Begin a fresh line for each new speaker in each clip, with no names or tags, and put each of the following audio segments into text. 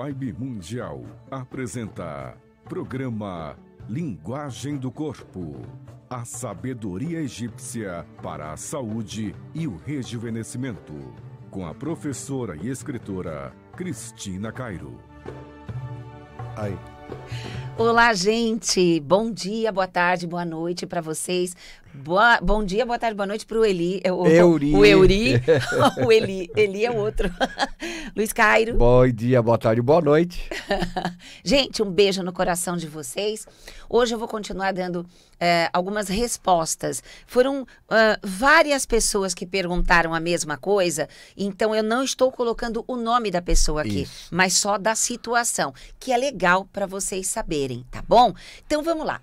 Vibe Mundial apresenta programa Linguagem do Corpo. A sabedoria egípcia para a saúde e o rejuvenescimento. Com a professora e escritora Cristina Cairo. Aí.
Olá, gente. Bom dia, boa tarde, boa noite para vocês. Boa, bom dia, boa tarde, boa noite para o Eli. É, o, Euri. O Euri. o Eli. Eli é o outro. Luiz Cairo.
Bom dia, boa tarde, boa noite.
Gente, um beijo no coração de vocês. Hoje eu vou continuar dando é, algumas respostas. Foram uh, várias pessoas que perguntaram a mesma coisa, então eu não estou colocando o nome da pessoa aqui, Isso. mas só da situação, que é legal para vocês saberem tá bom? Então vamos lá.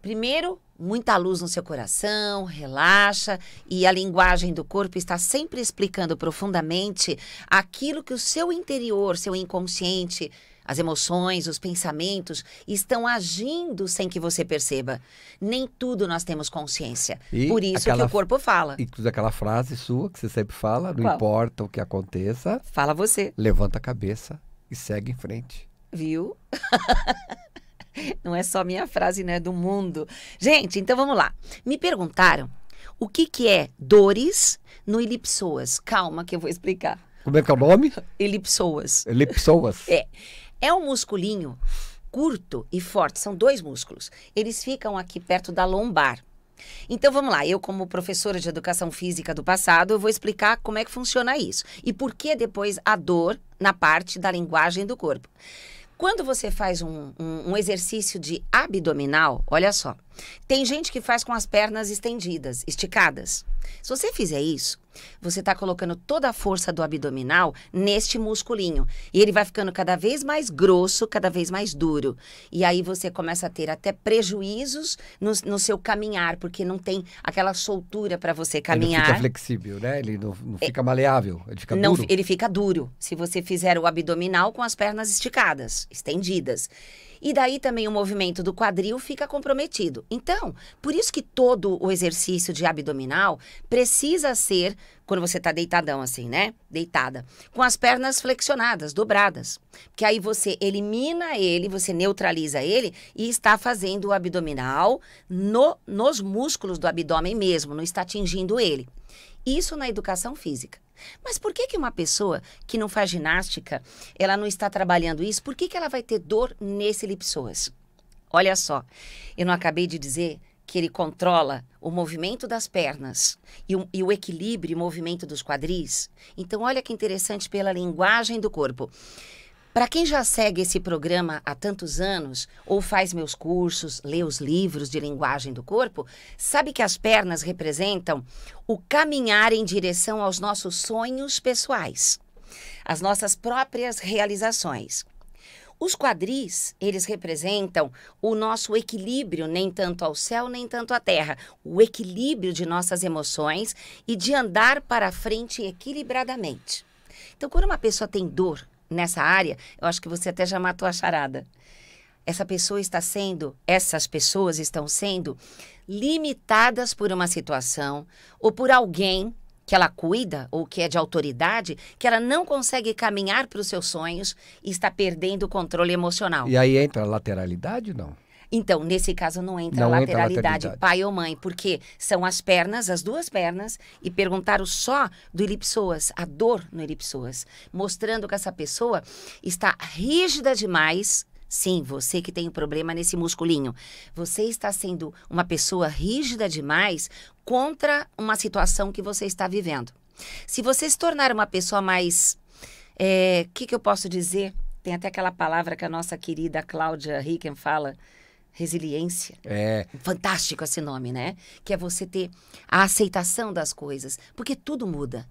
Primeiro, muita luz no seu coração, relaxa e a linguagem do corpo está sempre explicando profundamente aquilo que o seu interior, seu inconsciente, as emoções, os pensamentos estão agindo sem que você perceba. Nem tudo nós temos consciência. E Por isso aquela, que o corpo fala.
Inclusive aquela frase sua que você sempre fala, não Qual? importa o que aconteça.
Fala você.
Levanta a cabeça e segue em frente.
Viu? Não é só minha frase, né? Do mundo. Gente, então vamos lá. Me perguntaram o que, que é dores no elipsoas. Calma que eu vou explicar.
Como é que é o nome?
Elipsoas.
Elipsoas.
É. É um musculinho curto e forte, são dois músculos. Eles ficam aqui perto da lombar. Então vamos lá, eu como professora de educação física do passado, eu vou explicar como é que funciona isso e por que depois a dor na parte da linguagem do corpo. Quando você faz um, um, um exercício de abdominal, olha só. Tem gente que faz com as pernas estendidas, esticadas. Se você fizer isso, você está colocando toda a força do abdominal neste musculinho. E ele vai ficando cada vez mais grosso, cada vez mais duro. E aí você começa a ter até prejuízos no, no seu caminhar, porque não tem aquela soltura para você caminhar. Ele fica
flexível, né? Ele não, não é. fica maleável, ele fica não, duro. Ele
fica duro se você fizer o abdominal com as pernas esticadas, estendidas. E daí também o movimento do quadril fica comprometido. Então, por isso que todo o exercício de abdominal precisa ser quando você está deitadão assim, né? Deitada, com as pernas flexionadas, dobradas, porque aí você elimina ele, você neutraliza ele e está fazendo o abdominal no, nos músculos do abdômen mesmo, não está atingindo ele. Isso na educação física. Mas por que, que uma pessoa que não faz ginástica, ela não está trabalhando isso? Por que, que ela vai ter dor nesse iliopsoas? Olha só, eu não acabei de dizer que ele controla o movimento das pernas e o, e o, equilíbrio e movimento dos quadris. Então, olha que interessante pela linguagem do corpo. Para quem já segue esse programa há tantos anos, ou faz meus cursos, lê os livros de linguagem do corpo, sabe que as pernas representam o caminhar em direção aos nossos sonhos pessoais, as nossas próprias realizações. Os quadris, eles representam o nosso equilíbrio, nem tanto ao céu, nem tanto à terra. O equilíbrio de nossas emoções e de andar para frente equilibradamente. Então, quando uma pessoa tem dor nessa área, eu acho que você até já matou a charada. Essa pessoa está sendo, essas pessoas estão sendo limitadas por uma situação ou por alguém que ela cuida ou que é de autoridade, que ela não consegue caminhar para os seus sonhos e está perdendo o controle emocional. E
aí entra a lateralidade, não?
Então, nesse caso, não entra não a lateralidade, entra lateralidade, pai ou mãe, porque são as pernas, as duas pernas, e perguntaram só do elipsoas, a dor no elipsoas, mostrando que essa pessoa está rígida demais. Sim, você que tem um problema nesse musculinho. Você está sendo uma pessoa rígida demais, contra uma situação que você está vivendo. Se você se tornar uma pessoa mais. O é, que, que eu posso dizer? Tem até aquela palavra que a nossa querida Cláudia Ricken fala, resiliência. É. Fantástico esse nome, né? Que é você ter a aceitação das coisas, porque tudo muda.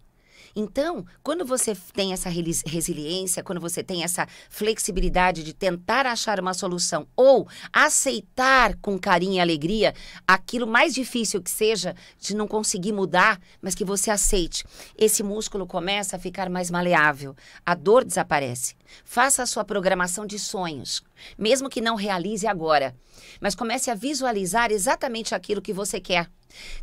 Então, quando você tem essa resiliência, quando você tem essa flexibilidade de tentar achar uma solução ou aceitar com carinho e alegria aquilo mais difícil que seja de não conseguir mudar, mas que você aceite, esse músculo começa a ficar mais maleável, a dor desaparece. Faça a sua programação de sonhos, mesmo que não realize agora, mas comece a visualizar exatamente aquilo que você quer.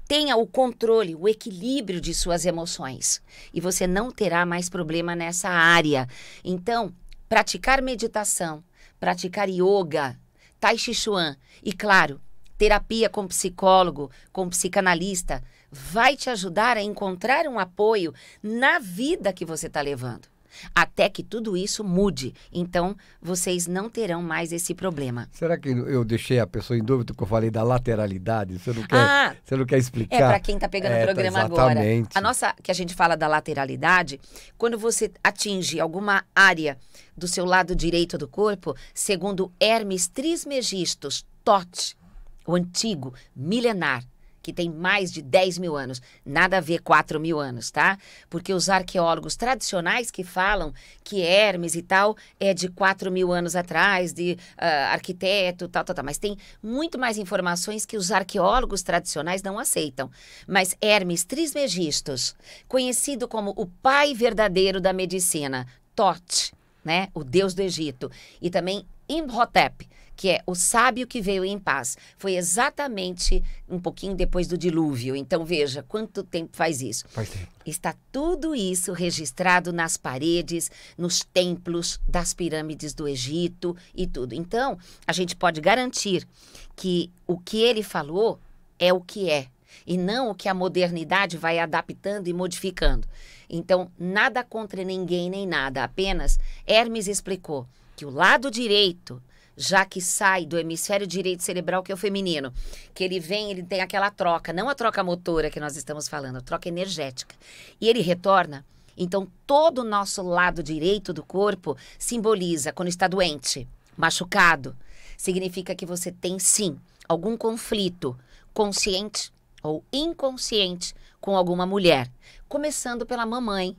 Tenha o controle, o equilíbrio de suas emoções e você não terá mais problema nessa área. Então, praticar meditação, praticar yoga, tai chi chuan e, claro, terapia com psicólogo, com psicanalista, vai te ajudar a encontrar um apoio na vida que você está levando até que tudo isso mude. Então, vocês não terão mais esse problema.
Será que eu deixei a pessoa em dúvida porque eu falei da lateralidade? Você não quer, ah, você não quer explicar? É para quem
está pegando é, o tá, programa tá agora. A nossa, que a gente fala da lateralidade, quando você atinge alguma área do seu lado direito do corpo, segundo Hermes Trismegistus, Tote, o antigo, milenar, que tem mais de 10 mil anos. Nada a ver 4 mil anos, tá? Porque os arqueólogos tradicionais que falam que Hermes e tal é de 4 mil anos atrás, de uh, arquiteto, tal, tal, tal. Mas tem muito mais informações que os arqueólogos tradicionais não aceitam. Mas Hermes Trismegistos, conhecido como o pai verdadeiro da medicina, Tote, né? O deus do Egito. E também Imhotep, que é o sábio que veio em paz. Foi exatamente um pouquinho depois do dilúvio. Então veja quanto tempo faz isso. Faz tempo. Está tudo isso registrado nas paredes, nos templos das pirâmides do Egito e tudo. Então, a gente pode garantir que o que ele falou é o que é e não o que a modernidade vai adaptando e modificando. Então, nada contra ninguém nem nada, apenas Hermes explicou que o lado direito, já que sai do hemisfério direito cerebral, que é o feminino, que ele vem, ele tem aquela troca, não a troca motora que nós estamos falando, a troca energética. E ele retorna. Então, todo o nosso lado direito do corpo simboliza quando está doente, machucado. Significa que você tem, sim, algum conflito consciente ou inconsciente com alguma mulher. Começando pela mamãe,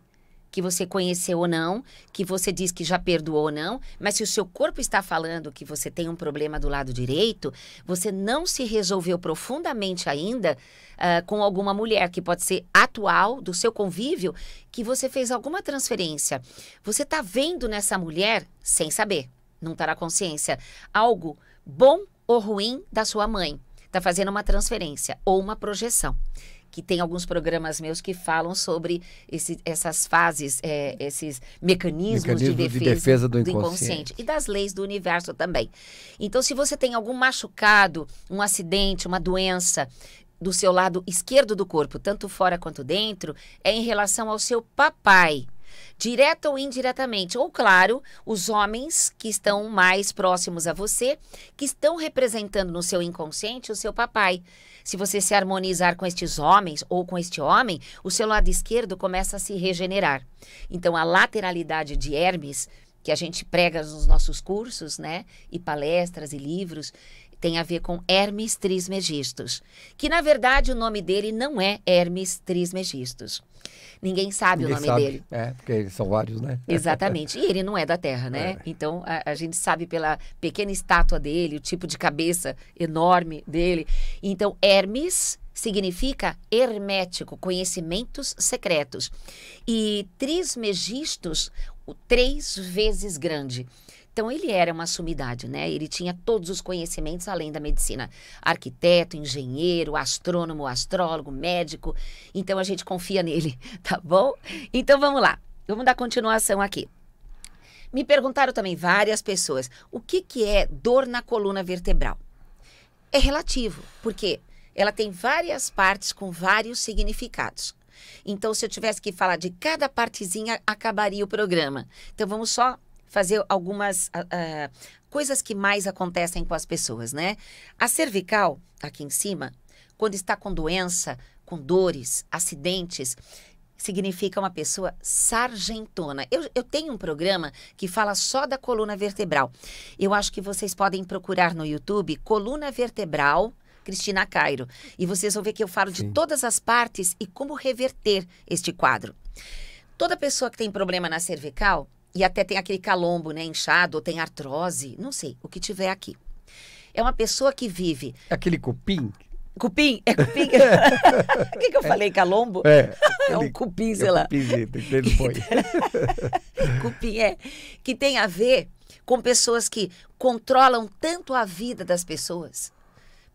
que você conheceu ou não, que você diz que já perdoou ou não, mas se o seu corpo está falando que você tem um problema do lado direito, você não se resolveu profundamente ainda uh, com alguma mulher que pode ser atual do seu convívio, que você fez alguma transferência. Você está vendo nessa mulher, sem saber, não está na consciência, algo bom ou ruim da sua mãe. Está fazendo uma transferência ou uma projeção que tem alguns programas meus que falam sobre esse, essas fases, é, esses mecanismos Mecanismo de, defesa, de defesa do, do inconsciente. inconsciente. e das leis do universo também. Então, se você tem algum machucado, um acidente, uma doença do seu lado esquerdo do corpo, tanto fora quanto dentro, é em relação ao seu papai direta ou indiretamente, ou claro, os homens que estão mais próximos a você, que estão representando no seu inconsciente o seu papai. Se você se harmonizar com estes homens ou com este homem, o seu lado esquerdo começa a se regenerar. Então a lateralidade de Hermes que a gente prega nos nossos cursos, né? E palestras e livros, tem a ver com Hermes Trismegistus, que na verdade o nome dele não é Hermes Trismegistus. Ninguém sabe Ninguém o nome sabe. dele.
É, porque são vários, né? Exatamente.
E ele não é da Terra, né? É. Então a, a, gente sabe pela pequena estátua dele, o tipo de cabeça enorme dele. Então, Hermes significa hermético, conhecimentos secretos. E Trismegistus, o três vezes grande. Então ele era uma sumidade, né? Ele tinha todos os conhecimentos além da medicina: arquiteto, engenheiro, astrônomo, astrólogo, médico. Então a gente confia nele, tá bom? Então vamos lá. Vamos dar continuação aqui. Me perguntaram também várias pessoas o que, que é dor na coluna vertebral. É relativo, porque ela tem várias partes com vários significados. Então, se eu tivesse que falar de cada partezinha, acabaria o programa. Então, vamos só fazer algumas uh, coisas que mais acontecem com as pessoas, né? A cervical, aqui em cima, quando está com doença, com dores, acidentes, significa uma pessoa sargentona. Eu, eu, tenho um programa que fala só da coluna vertebral. Eu acho que vocês podem procurar no YouTube Coluna Vertebral. Cristina Cairo. E vocês vão ver que eu falo Sim. de todas as partes e como reverter este quadro. Toda pessoa que tem problema na cervical e até tem aquele calombo, né, inchado, ou tem artrose, não sei, o que tiver aqui. É uma pessoa que vive.
É aquele cupim?
Cupim? É cupim? O que, que eu falei? Calombo? É, é um cupim, é sei é lá. Cupim, foi. cupim, é. Que tem a ver com pessoas que controlam tanto a vida das pessoas,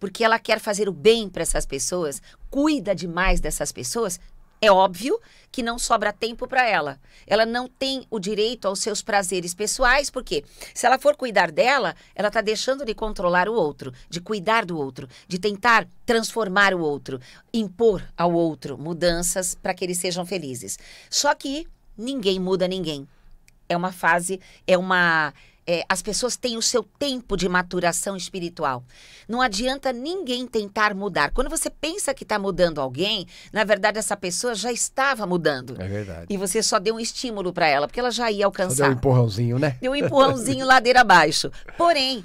porque ela quer fazer o bem para essas pessoas, cuida demais dessas pessoas, é óbvio que não sobra tempo para ela. Ela não tem o direito aos seus prazeres pessoais, porque se ela for cuidar dela, ela está deixando de controlar o outro, de cuidar do outro, de tentar transformar o outro, impor ao outro mudanças para que eles sejam felizes. Só que ninguém muda ninguém. É uma fase, é uma é, as pessoas têm o seu tempo de maturação espiritual. Não adianta ninguém tentar mudar. Quando você pensa que está mudando alguém, na verdade essa pessoa já estava mudando. É verdade. E você só deu um estímulo para ela, porque ela já ia alcançar. Só deu um
empurrãozinho, né? Deu um empurrãozinho
ladeira abaixo. Porém,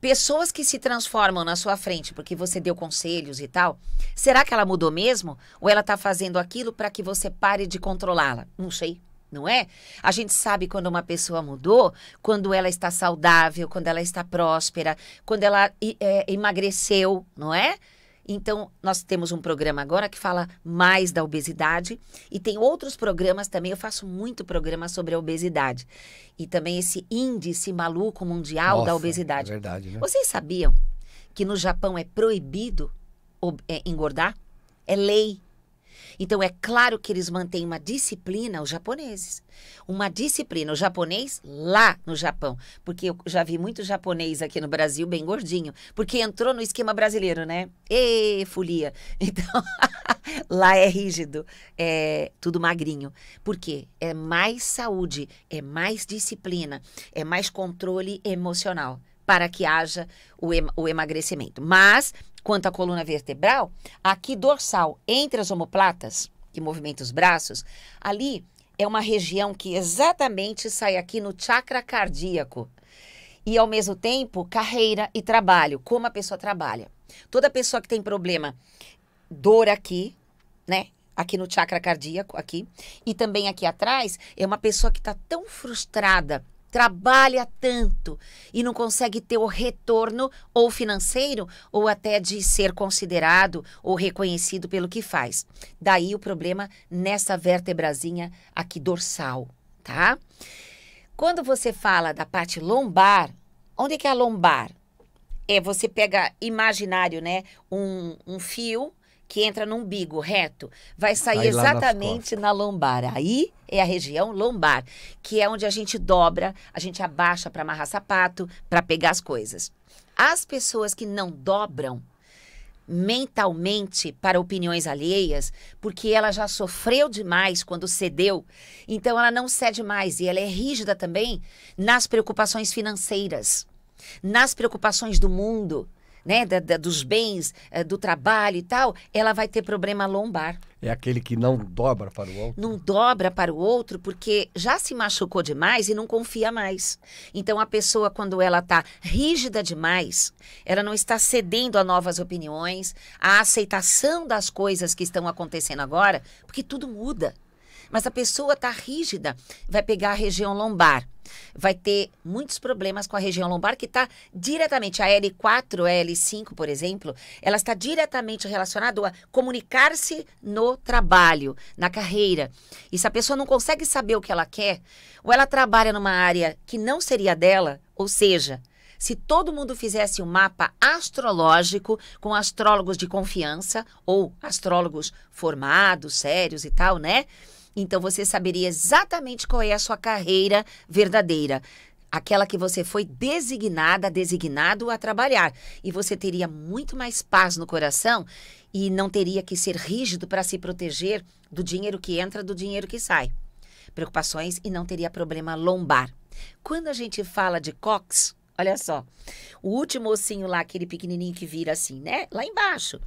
pessoas que se transformam na sua frente porque você deu conselhos e tal, será que ela mudou mesmo? Ou ela está fazendo aquilo para que você pare de controlá-la? Não sei não é? A gente sabe quando uma pessoa mudou, quando ela está saudável, quando ela está próspera, quando ela é, emagreceu, não é? Então, nós temos um programa agora que fala mais da obesidade e tem outros programas também. Eu faço muito programa sobre a obesidade e também esse índice maluco mundial Nossa, da é obesidade. É
verdade, né? Vocês
sabiam que no Japão é proibido é, engordar? É lei. Então, é claro que eles mantêm uma disciplina, os japoneses. Uma disciplina, o japonês lá no Japão. Porque eu já vi muito japonês aqui no Brasil bem gordinho, porque entrou no esquema brasileiro, né? E folia. Então, lá é rígido, é tudo magrinho. Por quê? É mais saúde, é mais disciplina, é mais controle emocional para que haja o, em, o emagrecimento. Mas quanto à coluna vertebral, aqui dorsal, entre as omoplatas, que movimenta os braços, ali é uma região que exatamente sai aqui no chakra cardíaco. E ao mesmo tempo, carreira e trabalho, como a pessoa trabalha. Toda pessoa que tem problema, dor aqui, né? Aqui no chakra cardíaco, aqui. E também aqui atrás, é uma pessoa que está tão frustrada trabalha tanto e não consegue ter o retorno ou financeiro ou até de ser considerado ou reconhecido pelo que faz. Daí o problema nessa vértebrazinha aqui dorsal, tá? Quando você fala da parte lombar, onde é que é a lombar? É você pega imaginário, né? Um, um fio que entra no umbigo reto, vai sair exatamente na lombar. Aí é a região lombar, que é onde a gente dobra, a gente abaixa para amarrar sapato, para pegar as coisas. As pessoas que não dobram mentalmente para opiniões alheias, porque ela já sofreu demais quando cedeu, então ela não cede mais e ela é rígida também nas preocupações financeiras, nas preocupações do mundo né, da, da, dos bens, eh, do trabalho e tal, ela vai ter problema lombar.
É aquele que não dobra para o outro?
Não dobra para o outro porque já se machucou demais e não confia mais. Então, a pessoa, quando ela está rígida demais, ela não está cedendo a novas opiniões, a aceitação das coisas que estão acontecendo agora, porque tudo muda. Mas a pessoa está rígida, vai pegar a região lombar. Vai ter muitos problemas com a região lombar que está diretamente, a L4, a L5, por exemplo, ela está diretamente relacionada a comunicar-se no trabalho, na carreira. E se a pessoa não consegue saber o que ela quer, ou ela trabalha numa área que não seria dela, ou seja, se todo mundo fizesse um mapa astrológico com astrólogos de confiança ou astrólogos formados, sérios e tal, né? Então você saberia exatamente qual é a sua carreira verdadeira aquela que você foi designada, designado a trabalhar. E você teria muito mais paz no coração e não teria que ser rígido para se proteger do dinheiro que entra, do dinheiro que sai. Preocupações e não teria problema lombar. Quando a gente fala de cox, olha só, o último ossinho lá, aquele pequenininho que vira assim, né? Lá embaixo.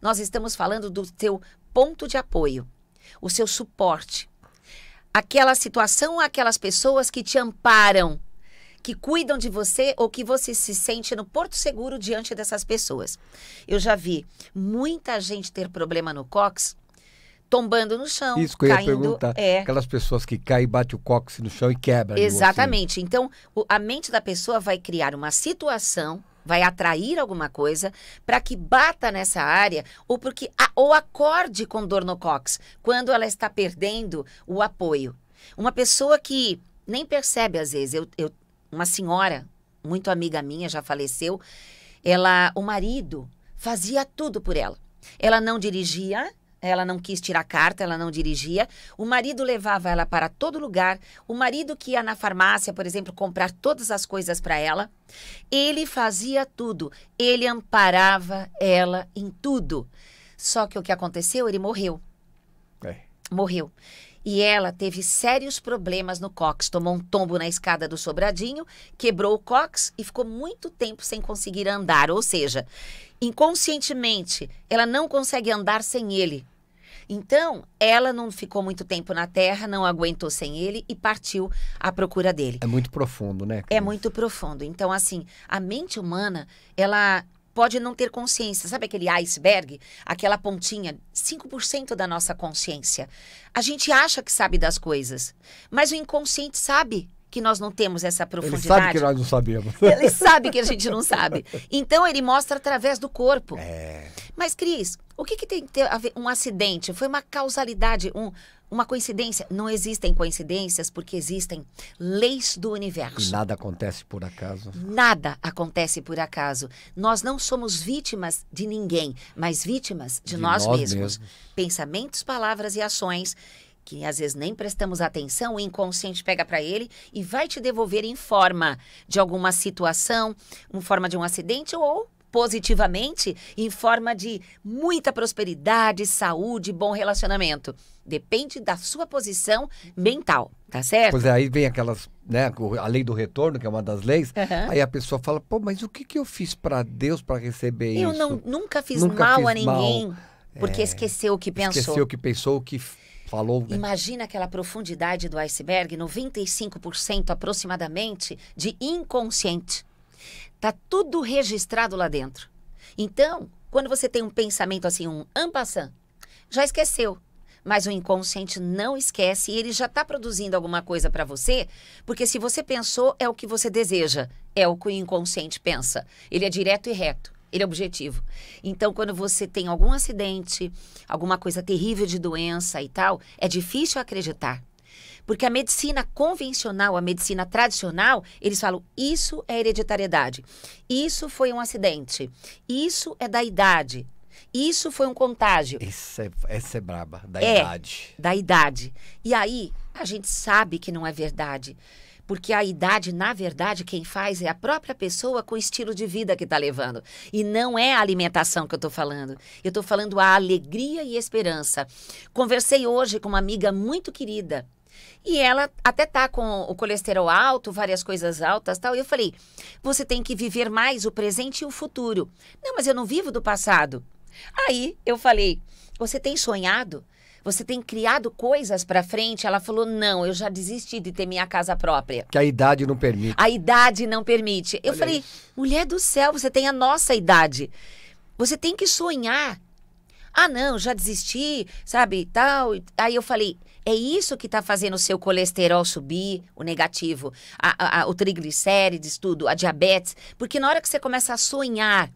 Nós estamos falando do teu ponto de apoio o seu suporte, aquela situação, aquelas pessoas que te amparam, que cuidam de você ou que você se sente no porto seguro diante dessas pessoas. Eu já vi muita gente ter problema no cox tombando no chão, Isso que eu caindo, ia perguntar. É. Aquelas
pessoas que caem, bate o cóccix no chão e quebra. Assim. Exatamente.
Então, a mente da pessoa vai criar uma situação vai atrair alguma coisa para que bata nessa área ou porque a, ou acorde com dor no cox quando ela está perdendo o apoio. Uma pessoa que nem percebe às vezes, eu, eu uma senhora muito amiga minha já faleceu, ela o marido fazia tudo por ela. Ela não dirigia, ela não quis tirar carta, ela não dirigia. O marido levava ela para todo lugar. O marido que ia na farmácia, por exemplo, comprar todas as coisas para ela. Ele fazia tudo. Ele amparava ela em tudo. Só que o que aconteceu? Ele morreu. É. Morreu. E ela teve sérios problemas no cox. Tomou um tombo na escada do sobradinho, quebrou o cox e ficou muito tempo sem conseguir andar. Ou seja, inconscientemente, ela não consegue andar sem ele. Então, ela não ficou muito tempo na Terra, não aguentou sem ele e partiu à procura dele. É muito profundo, né? É Cris? É muito profundo. Então, assim, a mente humana, ela pode não ter consciência. Sabe aquele iceberg? Aquela pontinha, 5% da nossa consciência. A gente acha que sabe das coisas, mas o inconsciente sabe que nós não temos essa profundidade. Ele sabe que nós
não sabemos. Ele sabe que a gente não sabe.
Então ele mostra através do corpo. É. Mas, Cris, o que, que tem que ter a ver um acidente? Foi uma causalidade, um, uma coincidência? Não existem coincidências porque existem leis do universo.
Nada acontece por acaso.
Nada acontece por acaso. Nós não somos vítimas de ninguém, mas vítimas de, de nós, nós mesmos. mesmos. Pensamentos, palavras e ações que às vezes nem prestamos atenção, o inconsciente pega para ele e vai te devolver em forma de alguma situação, em forma de um acidente ou positivamente em forma de muita prosperidade, saúde, bom relacionamento. Depende da sua posição mental, tá certo? Pois é,
aí vem aquelas, né, a lei do retorno, que é uma das leis. Uhum. Aí a pessoa fala, pô, mas o que, que eu fiz para Deus para receber eu isso? Eu
nunca fiz nunca mal fiz a ninguém. Mal. Porque é, esqueceu o que pensou. Esqueceu o que
pensou, o que Falou. Né?
Imagina aquela profundidade do iceberg, 95% aproximadamente de inconsciente. Tá tudo registrado lá dentro. Então, quando você tem um pensamento assim, um ampassant, já esqueceu. Mas o inconsciente não esquece e ele já está produzindo alguma coisa para você, porque se você pensou, é o que você deseja, é o que o inconsciente pensa. Ele é direto e reto. Ele é objetivo. Então, quando você tem algum acidente, alguma coisa terrível de doença e tal, é difícil acreditar. Porque a medicina convencional, a medicina tradicional, eles falam: isso é hereditariedade, isso foi um acidente, isso é da idade, isso foi um contágio.
Essa é, essa é braba, da é, idade.
Da idade. E aí, a gente sabe que não é verdade. Porque a idade, na verdade, quem faz é a própria pessoa com o estilo de vida que está levando. E não é a alimentação que eu estou falando. Eu estou falando a alegria e esperança. Conversei hoje com uma amiga muito querida, e ela até tá com o colesterol alto, várias coisas altas, tal. E eu falei: "Você tem que viver mais o presente e o futuro". Não, mas eu não vivo do passado. Aí eu falei: "Você tem sonhado? Você tem criado coisas para frente? Ela falou: não, eu já desisti de ter minha casa própria.
Que a idade não permite.
A idade não permite. Eu falei: mulher do céu, você tem a nossa idade. Você tem que sonhar. Ah, não, já desisti, sabe, tal. Aí eu falei, é isso que está fazendo o seu colesterol subir, o negativo, a, a, a, o triglicérides, tudo, a diabetes. Porque na hora que você começa a sonhar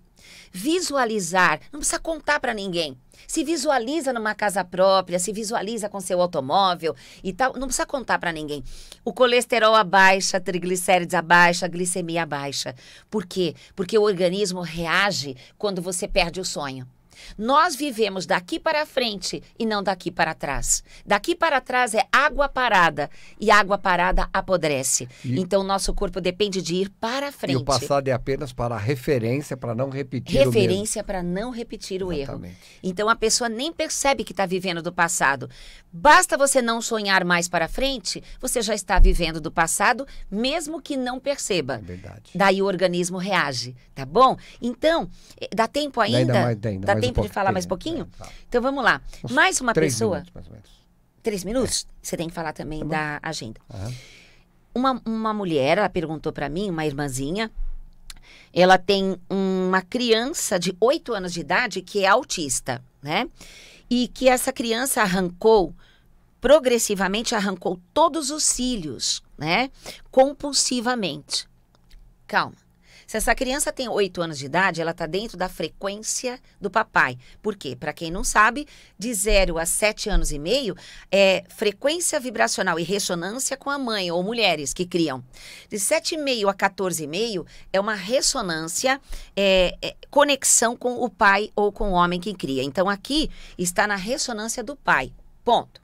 Visualizar, não precisa contar para ninguém. Se visualiza numa casa própria, se visualiza com seu automóvel e tal, não precisa contar para ninguém. O colesterol abaixa, triglicérides abaixa, glicemia abaixa. Por quê? Porque o organismo reage quando você perde o sonho. Nós vivemos daqui para frente e não daqui para trás. Daqui para trás é água parada e água parada apodrece. E... Então nosso corpo depende de ir para frente. E o passado
é apenas para referência, para não repetir referência
para não repetir o erro. Então a pessoa nem percebe que está vivendo do passado. Basta você não sonhar mais para frente, você já está vivendo do passado, mesmo que não perceba. É verdade. Daí o organismo reage, tá bom? Então, eh, dá tempo ainda? Ainda mais, ainda, dá mais tempo tempo de falar mais né? pouquinho? Tá, tá. Então vamos lá. Uns mais uma três pessoa. Minutos, mais ou menos. Três minutos? É. Você tem que falar também tá da agenda. Uhum. Uma, uma mulher, ela perguntou para mim, uma irmãzinha, ela tem uma criança de oito anos de idade que é autista, né? E que essa criança arrancou, progressivamente arrancou todos os cílios, né? Compulsivamente. Calma. Se essa criança tem 8 anos de idade, ela está dentro da frequência do papai. Por quê? Para quem não sabe, de 0 a 7 anos e meio é frequência vibracional e ressonância com a mãe ou mulheres que criam. De 7,5 a 14,5 é uma ressonância, é, é, conexão com o pai ou com o homem que cria. Então aqui está na ressonância do pai. Ponto.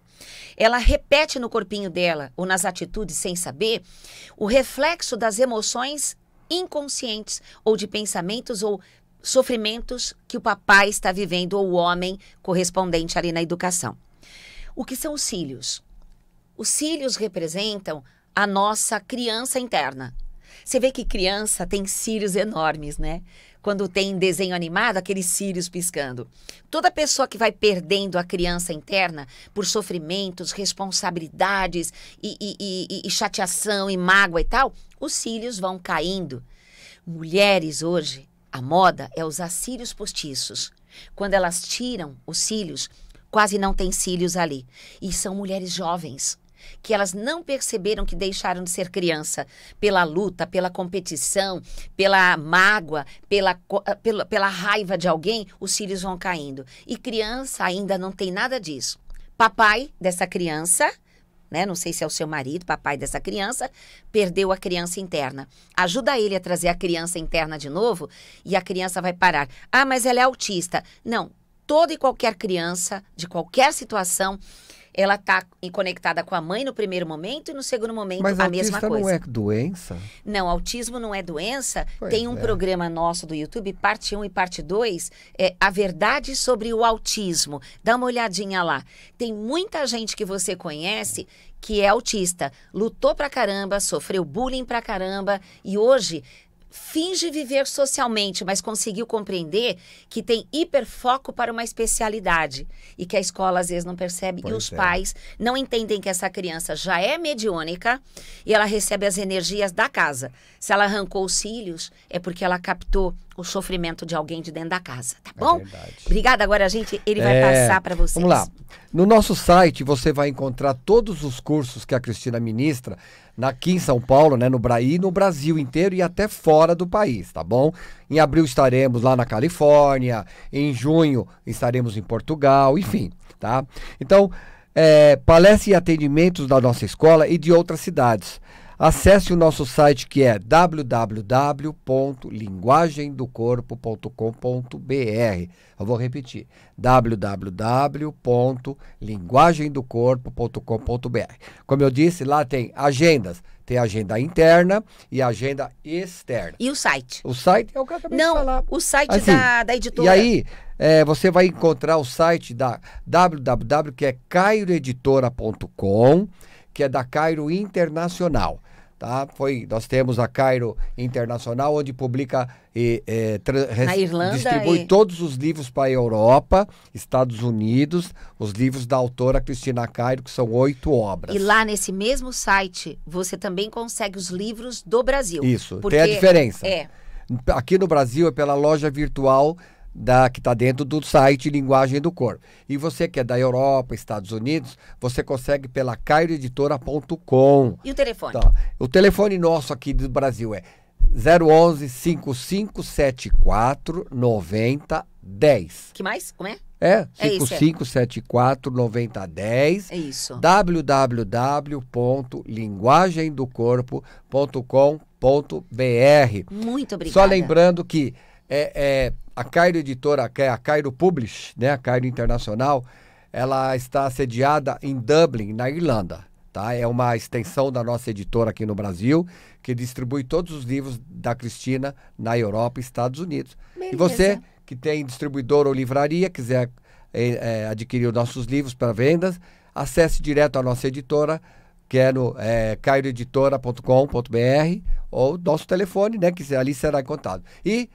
Ela repete no corpinho dela ou nas atitudes sem saber o reflexo das emoções inconscientes ou de pensamentos ou sofrimentos que o papai está vivendo ou o homem correspondente ali na educação. O que são os cílios? Os cílios representam a nossa criança interna, você vê que criança tem cílios enormes, né? Quando tem desenho animado, aqueles cílios piscando. Toda pessoa que vai perdendo a criança interna por sofrimentos, responsabilidades e, e, e, e chateação e mágoa e tal, os cílios vão caindo. Mulheres hoje, a moda é usar cílios postiços. Quando elas tiram os cílios, quase não tem cílios ali. E são mulheres jovens que elas não perceberam que deixaram de ser criança pela luta, pela competição, pela mágoa, pela, ah, pela, pela raiva de alguém, os cílios vão caindo. E criança ainda não tem nada disso. Papai dessa criança né? Não sei se é o seu marido, papai dessa criança, perdeu a criança interna. Ajuda ele a trazer a criança interna de novo e a criança vai parar. Ah, mas ela é autista. Não. Toda e qualquer criança, de qualquer situação, ela tá conectada com a mãe no primeiro momento e no segundo momento Mas a mesma coisa. Mas não é
doença?
Não, autismo não é doença. Pois Tem um é. programa nosso do YouTube, parte 1 e parte 2, é A Verdade sobre o Autismo. Dá uma olhadinha lá. Tem muita gente que você conhece que é autista, lutou pra caramba, sofreu bullying pra caramba e hoje finge viver socialmente, mas conseguiu compreender que tem hiperfoco para uma especialidade e que a escola às vezes não percebe pois e os é. pais não entendem que essa criança já é mediônica e ela recebe as energias da casa. Se ela arrancou os cílios, é porque ela captou o sofrimento de alguém de dentro da casa, tá é bom? É Obrigada. Agora a gente ele vai é... passar para vocês. Vamos lá.
No nosso site você vai encontrar todos os cursos que a Cristina ministra aqui em São Paulo, né, no Braí, no Brasil inteiro e até fora do país, tá bom? Em abril estaremos lá na Califórnia, em junho estaremos em Portugal, enfim, tá? Então, é, e atendimentos da nossa escola e de outras cidades. Acesse o nosso site que é www.linguagemdocorpo.com.br. Eu vou repetir: www.linguagemdocorpo.com.br. Como eu disse, lá tem agendas. Tem agenda interna e agenda
externa. E o site? O site é o que eu acabei Não, de falar. O site assim, da, da editora. E aí,
é, você vai encontrar o site da www, que é cairoeditora.com que é da Cairo Internacional. Tá? Foi, nós temos a Cairo Internacional, onde publica e, é, e Irlanda distribui e... todos os livros para a Europa, Estados Unidos, os livros da autora Cristina Cairo, que são oito obras.
E lá nesse mesmo site você também consegue os livros do Brasil. Isso, porque... tem a diferença. É.
Aqui no Brasil é pela loja virtual da que está dentro do site Linguagem do Corpo. E você que é da Europa, Estados Unidos, você consegue pela cairoeditora.com. E o telefone? Tá. O telefone nosso aqui do Brasil é 011 5574 9010.
Que mais? Como é? É,
5574 é 9010. É. é isso. www.linguagemdocorpo.com.br.
Muito obrigada. Só lembrando
que é, é a Cairo Editora, que é a Cairo Publish, né, a Cairo Internacional, ela está sediada em Dublin, na Irlanda. Tá? É uma extensão da nossa editora aqui no Brasil, que distribui todos os livros da Cristina na Europa e Estados Unidos. Beleza. E você que tem distribuidor ou livraria, quiser é, é, adquirir os nossos livros para vendas, acesse direto a nossa editora, que é no é, cairoeditora.com.br ou nosso telefone, né, que ali será encontrado. E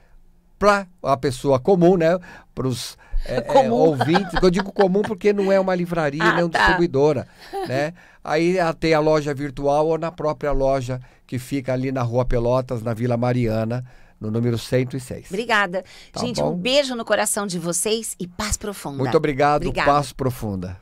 para a pessoa comum, né? Para os é, é, ouvintes. Eu digo comum porque não é uma livraria, ah, nem uma tá. distribuidora, né? Aí ah, tem a loja virtual ou na própria loja que fica ali na Rua Pelotas, na Vila Mariana, no número 106.
Obrigada. Tá Gente, bom? um beijo no coração de vocês e paz profunda. Muito obrigado, paz
profunda.